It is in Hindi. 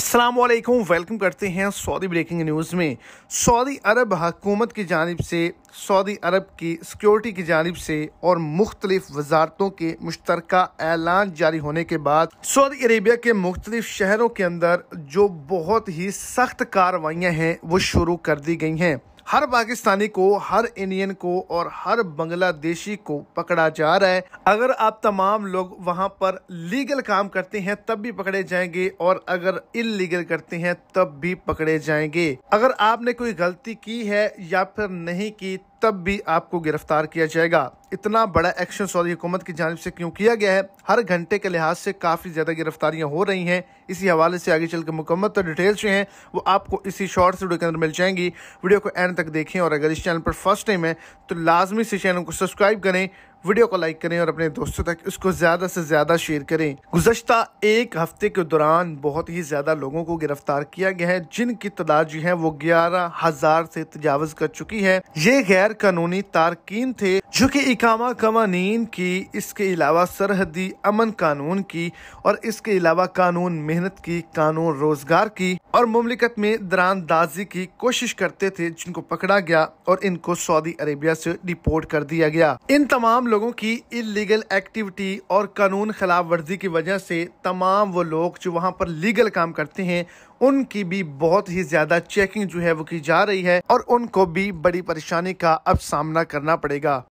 अस्सलाम वालेकुम वेलकम करते हैं सऊदी ब्रेकिंग न्यूज़ में सऊदी अरब हकूमत की जानब से सऊदी अरब की सिक्योरिटी की जानब से और मुख्तलिफ वजारतों के मुश्तरक ऐलान जारी होने के बाद सऊदी अरेबिया के मुख्तलिफ शहरों के अंदर जो बहुत ही सख्त कार्रवाइयाँ हैं वो शुरू कर दी गई हैं हर पाकिस्तानी को हर इंडियन को और हर बांग्लादेशी को पकड़ा जा रहा है अगर आप तमाम लोग वहां पर लीगल काम करते हैं तब भी पकड़े जाएंगे और अगर इलीगल करते हैं तब भी पकड़े जाएंगे अगर आपने कोई गलती की है या फिर नहीं की तब भी आपको गिरफ्तार किया जाएगा इतना बड़ा एक्शन सऊदी हुकूमत की जानब से क्यों किया गया है हर घंटे के लिहाज से काफ़ी ज़्यादा गिरफ्तारियां हो रही हैं इसी हवाले से आगे चल के मुकम्मल तो डिटेल्स जो हैं वो आपको इसी शॉर्ट्स वीडियो के अंदर मिल जाएंगी वीडियो को एंड तक देखें और अगर इस चैनल पर फर्स्ट टाइम है तो लाजमी से चैनल को सब्सक्राइब करें वीडियो को लाइक करें और अपने दोस्तों तक इसको ज्यादा से ज्यादा शेयर करें गुजशत एक हफ्ते के दौरान बहुत ही ज्यादा लोगों को गिरफ्तार किया गया है जिनकी तादाद जो है वो ग्यारह हजार से तजावज कर चुकी है ये गैर कानूनी तारकिन थे जो कि इकामा कवानीन की इसके अलावा सरहदी अमन कानून की और इसके अलावा कानून मेहनत की कानून रोजगार की और ममलिकत में दरानदाजी की कोशिश करते थे जिनको पकड़ा गया और इनको सऊदी अरेबिया से डिपोर्ट कर दिया गया इन तमाम लोगों की इलीगल एक्टिविटी और कानून खिलाफ वर्जी की वजह से तमाम वो लोग जो वहाँ पर लीगल काम करते हैं उनकी भी बहुत ही ज्यादा चेकिंग जो है वो की जा रही है और उनको भी बड़ी परेशानी का अब सामना करना पड़ेगा